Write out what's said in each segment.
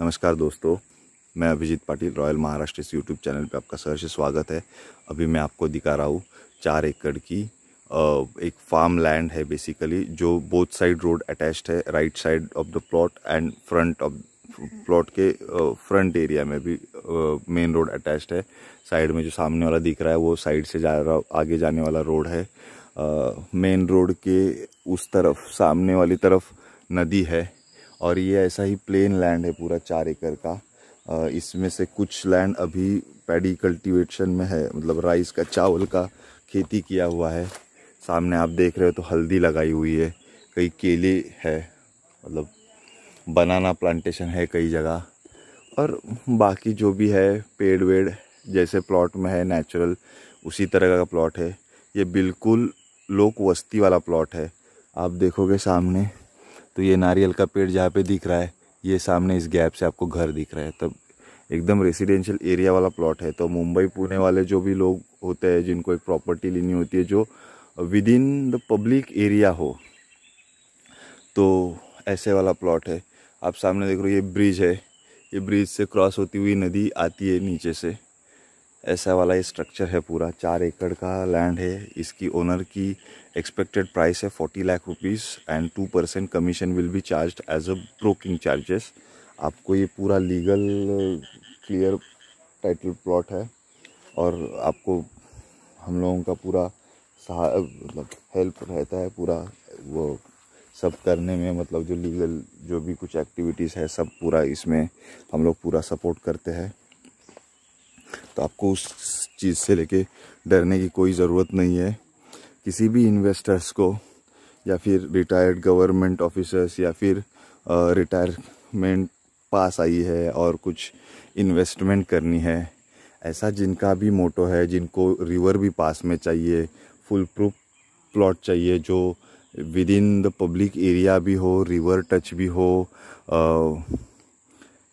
नमस्कार दोस्तों मैं अभिजीत पाटिल रॉयल महाराष्ट्र इस यूट्यूब चैनल पे आपका सहर्ष स्वागत है अभी मैं आपको दिखा रहा हूँ चार एकड़ की एक फार्म लैंड है बेसिकली जो बोथ साइड रोड अटैच्ड है right side of the plot and front of plot के फ्रंट एरिया में भी मेन रोड अटैच्ड है साइड में जो सामने वाला दिख रहा है वो साइड से जा रहा आगे जाने वाला रोड है मेन रोड के उस तरफ सामने वाली तरफ नदी है और ये ऐसा ही प्लेन लैंड है पूरा चार एकड़ का इसमें से कुछ लैंड अभी पैडी कल्टीवेशन में है मतलब राइस का चावल का खेती किया हुआ है सामने आप देख रहे हो तो हल्दी लगाई हुई है कई केले है मतलब बनाना प्लांटेशन है कई जगह और बाकी जो भी है पेड़ वेड़ जैसे प्लॉट में है नेचुरल उसी तरह का प्लॉट है ये बिल्कुल लोक वस्ती वाला प्लॉट है आप देखोगे सामने तो ये नारियल का पेड़ जहाँ पे दिख रहा है ये सामने इस गैप से आपको घर दिख रहा है तब एकदम रेसिडेंशियल एरिया वाला प्लॉट है तो मुंबई पुणे वाले जो भी लोग होते हैं जिनको एक प्रॉपर्टी लेनी होती है जो within the public area हो तो ऐसे वाला प्लॉट है आप सामने देख रहे हो ये ब्रिज है ये ब्रिज से क्रॉस होती हुई नदी आती है नीचे से ऐसा वाला ये स्ट्रक्चर है पूरा चार एकड़ का लैंड है इसकी ओनर की एक्सपेक्टेड प्राइस है forty lakh rupees and two percent commission will be charge as a broking charges आपको ये पूरा लीगल क्लियर टाइटल प्लॉट है और आपको हम लोगों का पूरा मतलब हेल्प रहता है पूरा वो सब करने में मतलब जो लीगल जो भी कुछ एक्टिविटीज़ है सब पूरा इसमें हम लोग पूरा सपोर्ट करते हैं तो आपको उस चीज़ से लेके डरने की कोई ज़रूरत नहीं है किसी भी इन्वेस्टर्स को या फिर रिटायर्ड गवर्नमेंट ऑफिसर्स या फिर रिटायरमेंट पास आई है और कुछ इन्वेस्टमेंट करनी है ऐसा जिनका भी मोटो है जिनको रिवर भी पास में चाहिए फुल प्रूफ प्लॉट चाहिए जो within the public area भी हो रिवर टच भी हो आ,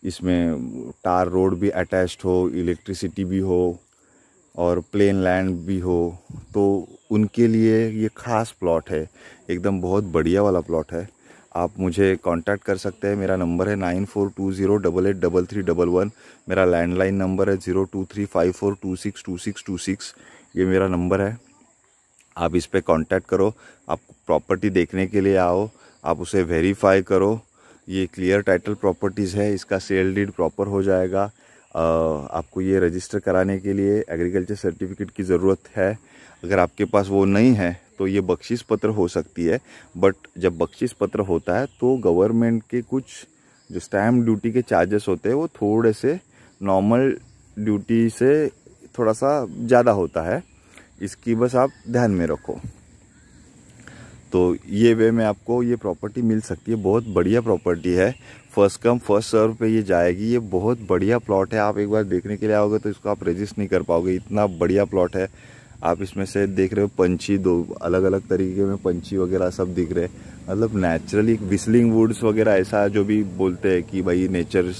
इसमें टार रोड भी अटैच्ड हो इलेक्ट्रिसिटी भी हो और प्लेन लैंड भी हो तो उनके लिए ये ख़ास प्लॉट है एकदम बहुत बढ़िया वाला प्लॉट है आप मुझे कांटेक्ट कर सकते हैं मेरा नंबर है nine four two zero double eight double three double one मेरा लैंडलाइन नंबर है zero two three five four two six two six two six ये मेरा नंबर है आप इस पर कॉन्टैक्ट करो आप प्रॉपर्टी देखने के लिए आओ आप उसे वेरीफाई करो ये क्लियर टाइटल प्रॉपर्टीज़ है इसका सेल डीड प्रॉपर हो जाएगा आपको ये रजिस्टर कराने के लिए एग्रीकल्चर सर्टिफिकेट की ज़रूरत है अगर आपके पास वो नहीं है तो ये बख्शिश पत्र हो सकती है बट जब बख्शिश पत्र होता है तो गवर्नमेंट के कुछ जो स्टैम्प ड्यूटी के चार्जेस होते हैं वो थोड़े से नॉर्मल ड्यूटी से थोड़ा सा ज़्यादा होता है इसकी बस आप ध्यान में रखो तो ये वे में आपको ये प्रॉपर्टी मिल सकती है बहुत बढ़िया प्रॉपर्टी है फर्स्ट कम फर्स्ट सर्व पे ये जाएगी ये बहुत बढ़िया प्लॉट है आप एक बार देखने के लिए आओगे तो इसको आप रजिस्ट नहीं कर पाओगे इतना बढ़िया प्लॉट है आप इसमें से देख रहे हो पंछी दो अलग अलग तरीके में पंछी वगैरह सब दिख रहे हैं मतलब नेचुरली विस्लिंग वुड्स वगैरह ऐसा जो भी बोलते हैं कि भाई नेचर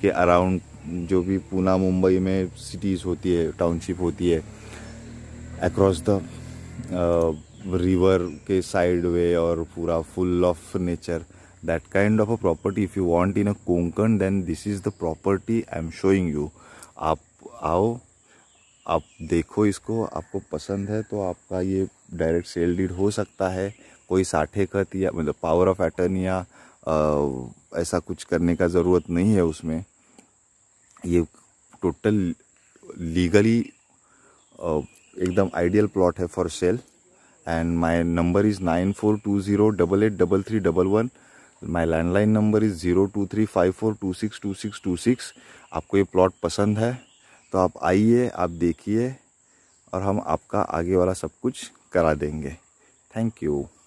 के अराउंड जो भी पूना मुंबई में सिटीज़ होती है टाउनशिप होती है एक्रॉस द रिवर के साइड वे और पूरा full of nature that kind of a property if you want in a Konkan then this is the property I am showing you आप आओ आप देखो इसको आपको पसंद है तो आपका ये डायरेक्ट सेल डीड हो सकता है कोई साठे खत या मतलब पावर ऑफ अटर्नी या ऐसा कुछ करने का ज़रूरत नहीं है उसमें ये टोटल लीगली एकदम आइडियल प्लॉट है for sale and my number is nine four two zero double eight double three double one my landline number is zero two three five four two six two six two six आपको ये plot पसंद है तो आप आइए आप देखिए और हम आपका आगे वाला सब कुछ करा देंगे थैंक यू